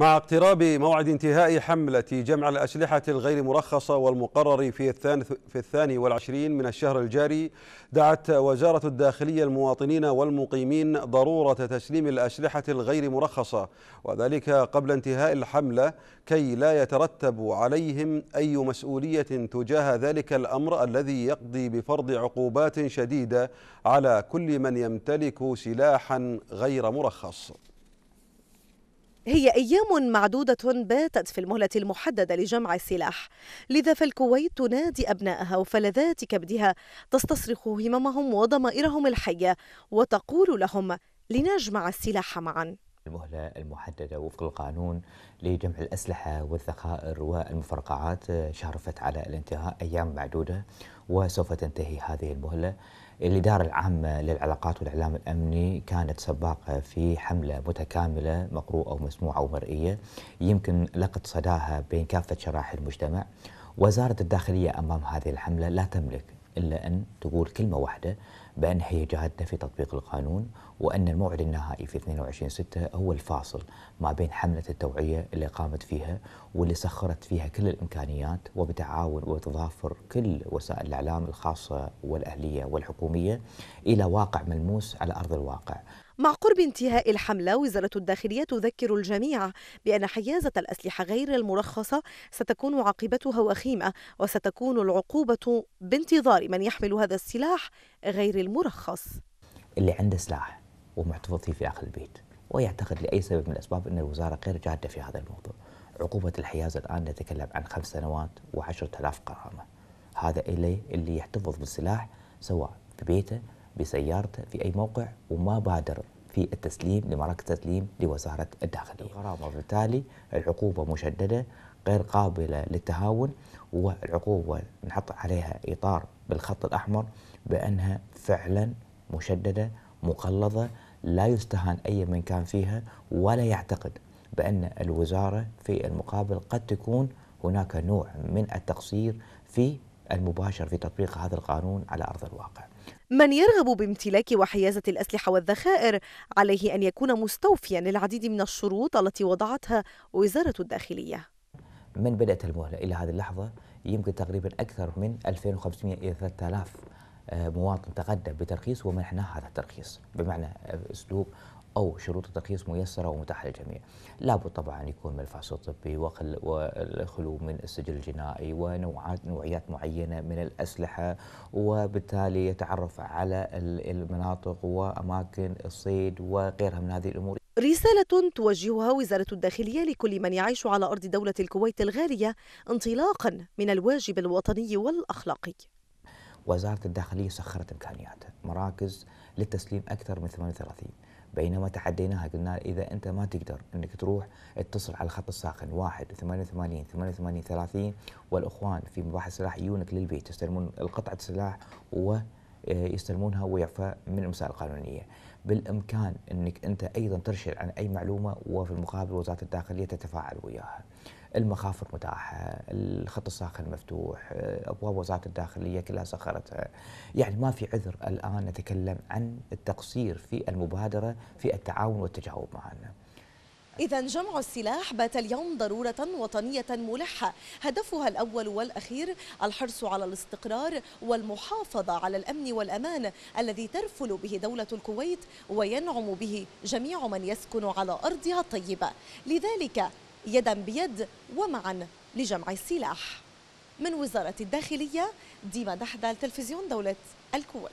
مع اقتراب موعد انتهاء حملة جمع الأسلحة الغير مرخصة والمقرر في الثاني, في الثاني والعشرين من الشهر الجاري دعت وزارة الداخلية المواطنين والمقيمين ضرورة تسليم الأسلحة الغير مرخصة وذلك قبل انتهاء الحملة كي لا يترتب عليهم أي مسؤولية تجاه ذلك الأمر الذي يقضي بفرض عقوبات شديدة على كل من يمتلك سلاحا غير مرخص هي أيام معدودة باتت في المهلة المحددة لجمع السلاح لذا فالكويت تنادي أبنائها وفلذات كبدها تستصرخ هممهم وضمائرهم الحية وتقول لهم لنجمع السلاح معا المهلة المحددة وفق القانون لجمع الأسلحة والذخائر والمفرقعات شرفت على الانتهاء أيام معدودة وسوف تنتهي هذه المهلة الإدارة العامة للعلاقات والإعلام الأمني كانت سباقة في حملة متكاملة مقروءة ومسموعة ومرئية يمكن لقت صداها بين كافة شرائح المجتمع وزارة الداخلية أمام هذه الحملة لا تملك إلا أن تقول كلمة واحدة بأن هي جادة في تطبيق القانون وأن الموعد النهائي في 22/6 هو الفاصل ما بين حملة التوعية اللي قامت فيها واللي سخرت فيها كل الإمكانيات وبتعاون وتضافر كل وسائل الإعلام الخاصة والأهلية والحكومية إلى واقع ملموس على أرض الواقع مع قرب انتهاء الحملة وزارة الداخلية تذكر الجميع بأن حيازة الأسلحة غير المرخصة ستكون عاقبتها وخيمة وستكون العقوبة بانتظار من يحمل هذا السلاح غير المرخص اللي عنده سلاح ومحتفظ فيه في داخل البيت ويعتقد لأي سبب من الأسباب أن الوزارة غير جادة في هذا الموضوع عقوبة الحيازة الآن نتكلم عن خمس سنوات وعشرة آلاف غرامة هذا اللي, اللي يحتفظ بالسلاح سواء في بيته بسيارته في أي موقع وما بادر في التسليم لمراكز التسليم لوزارة الداخلية الغرامة بالتالي العقوبة مشددة غير قابلة للتهاون والعقوبة نحط عليها إطار بالخط الأحمر بأنها فعلا مشددة مقلظة لا يستهان أي من كان فيها ولا يعتقد بأن الوزارة في المقابل قد تكون هناك نوع من التقصير في المباشر في تطبيق هذا القانون على أرض الواقع من يرغب بامتلاك وحيازة الأسلحة والذخائر عليه أن يكون مستوفيا للعديد من الشروط التي وضعتها وزارة الداخلية من بدأت المهلة إلى هذه اللحظة يمكن تقريبا أكثر من 2500 إلى 3000 آه، مواطن تقدم بترخيص ومنحناه هذا الترخيص بمعنى أسلوب او شروط الترخيص ميسره ومتاحه للجميع. لابد طبعا يكون من الفحص الطبي والخلو من السجل الجنائي ونوعات نوعيات معينه من الاسلحه وبالتالي يتعرف على المناطق واماكن الصيد وغيرها من هذه الامور رسالة توجهها وزارة الداخلية لكل من يعيش على أرض دولة الكويت الغالية انطلاقا من الواجب الوطني والأخلاقي وزارة الداخلية سخرت إمكانياتها مراكز للتسليم أكثر من 38 بينما تعديناها قلنا إذا أنت ما تقدر أنك تروح اتصل على الخط الساخن 1 88 88 30 والأخوان في مباحث السلاح يونك للبيت يستلمون القطعة السلاح و آه، يستلمونها ويعفى من المسائل القانونيه. بالامكان انك انت ايضا ترشد عن اي معلومه وفي المقابل وزاره الداخليه تتفاعل وياها. المخافر متاحه، الخط الساخن مفتوح، آه، ابواب وزاره الداخليه كلها سخرتها. يعني ما في عذر الان نتكلم عن التقصير في المبادره في التعاون والتجاوب معنا. إذا جمع السلاح بات اليوم ضرورة وطنية ملحة هدفها الأول والأخير الحرص على الاستقرار والمحافظة على الأمن والأمان الذي ترفل به دولة الكويت وينعم به جميع من يسكن على أرضها الطيبة لذلك يدا بيد ومعا لجمع السلاح من وزارة الداخلية ديما دحدة تلفزيون دولة الكويت